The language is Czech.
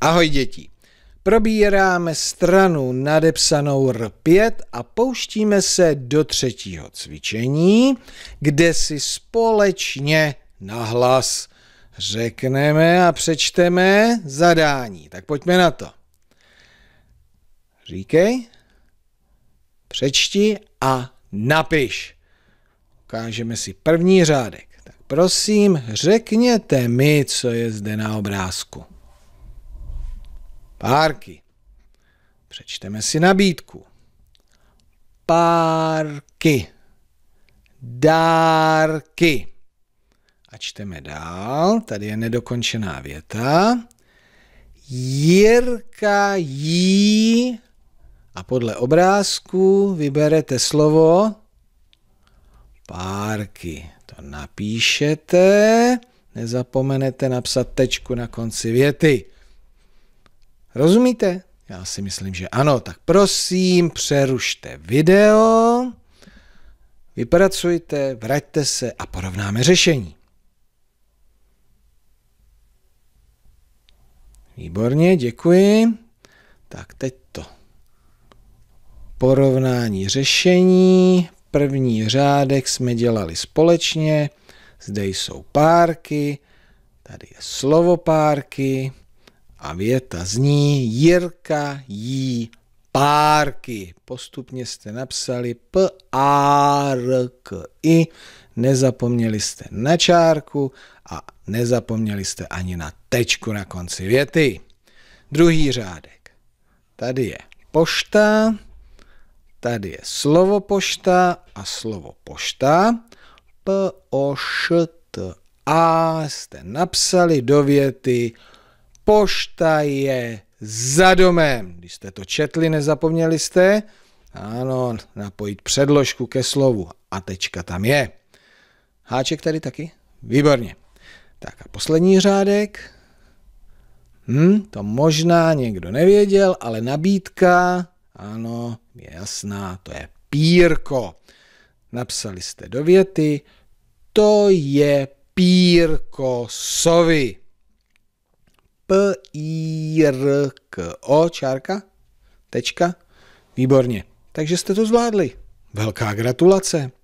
Ahoj děti. Probíráme stranu nadepsanou R5 a pouštíme se do třetího cvičení, kde si společně nahlas řekneme a přečteme zadání. Tak pojďme na to. Říkej, přečti a napiš. Ukážeme si první řádek. Tak prosím, řekněte mi, co je zde na obrázku. Párky. Přečteme si nabídku. Párky. Dárky. A čteme dál. Tady je nedokončená věta. Jirka jí a podle obrázku vyberete slovo párky. To napíšete, nezapomenete napsat tečku na konci věty. Rozumíte? Já si myslím, že ano. Tak prosím, přerušte video, vypracujte, vraťte se a porovnáme řešení. Výborně, děkuji. Tak teď to. Porovnání řešení. První řádek jsme dělali společně. Zde jsou párky. Tady je slovo párky. A věta zní Jirka jí párky. Postupně jste napsali p a r k i. Nezapomněli jste na čárku a nezapomněli jste ani na tečku na konci věty. Druhý řádek. Tady je pošta, tady je slovo pošta a slovo pošta. P o š t a jste napsali do věty Pošta je za domem. Když jste to četli, nezapomněli jste? Ano, napojit předložku ke slovu a tečka tam je. Háček tady taky? Výborně. Tak a poslední řádek. Hm, to možná někdo nevěděl, ale nabídka, ano, je jasná, to je pírko. Napsali jste do věty, to je pírko sovy p i r k o čárka, tečka. Výborně. Takže jste to zvládli. Velká gratulace.